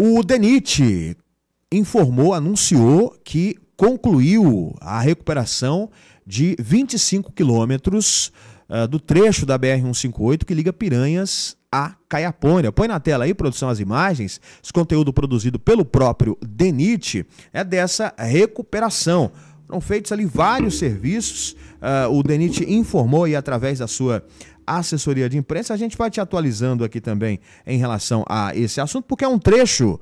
O DENIT informou, anunciou que concluiu a recuperação de 25 quilômetros uh, do trecho da BR-158 que liga Piranhas a Caiapônia. Põe na tela aí, produção, as imagens. Esse conteúdo produzido pelo próprio DENIT é dessa recuperação. Foram feitos ali vários serviços. Uh, o DENIT informou aí através da sua assessoria de imprensa. A gente vai te atualizando aqui também em relação a esse assunto, porque é um trecho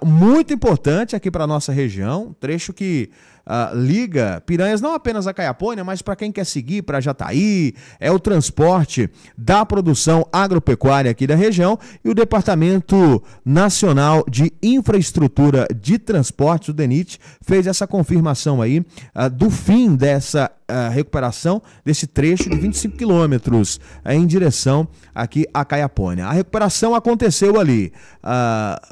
uh, muito importante aqui para a nossa região, trecho que uh, liga Piranhas não apenas a Caiapônia, mas para quem quer seguir para Jataí, é o transporte da produção agropecuária aqui da região e o Departamento Nacional de Infraestrutura de Transportes, o DENIT, fez essa confirmação aí uh, do fim dessa recuperação desse trecho de 25 quilômetros é em direção aqui a Caiapônia. A recuperação aconteceu ali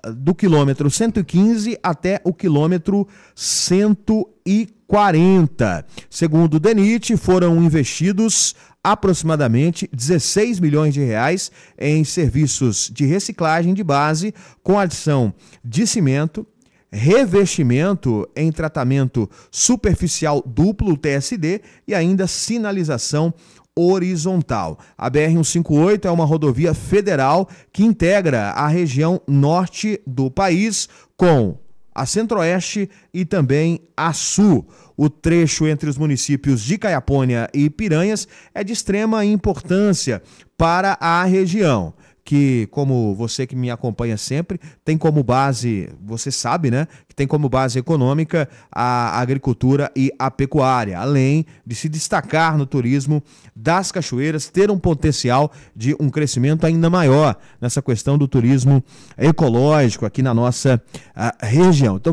uh, do quilômetro 115 até o quilômetro 140. Segundo o DENIT, foram investidos aproximadamente 16 milhões de reais em serviços de reciclagem de base com adição de cimento, revestimento em tratamento superficial duplo TSD e ainda sinalização horizontal. A BR-158 é uma rodovia federal que integra a região norte do país com a Centro-Oeste e também a Sul. O trecho entre os municípios de Caiapônia e Piranhas é de extrema importância para a região que, como você que me acompanha sempre, tem como base, você sabe, né? Que tem como base econômica a agricultura e a pecuária, além de se destacar no turismo das cachoeiras, ter um potencial de um crescimento ainda maior nessa questão do turismo ecológico aqui na nossa ah, região. Então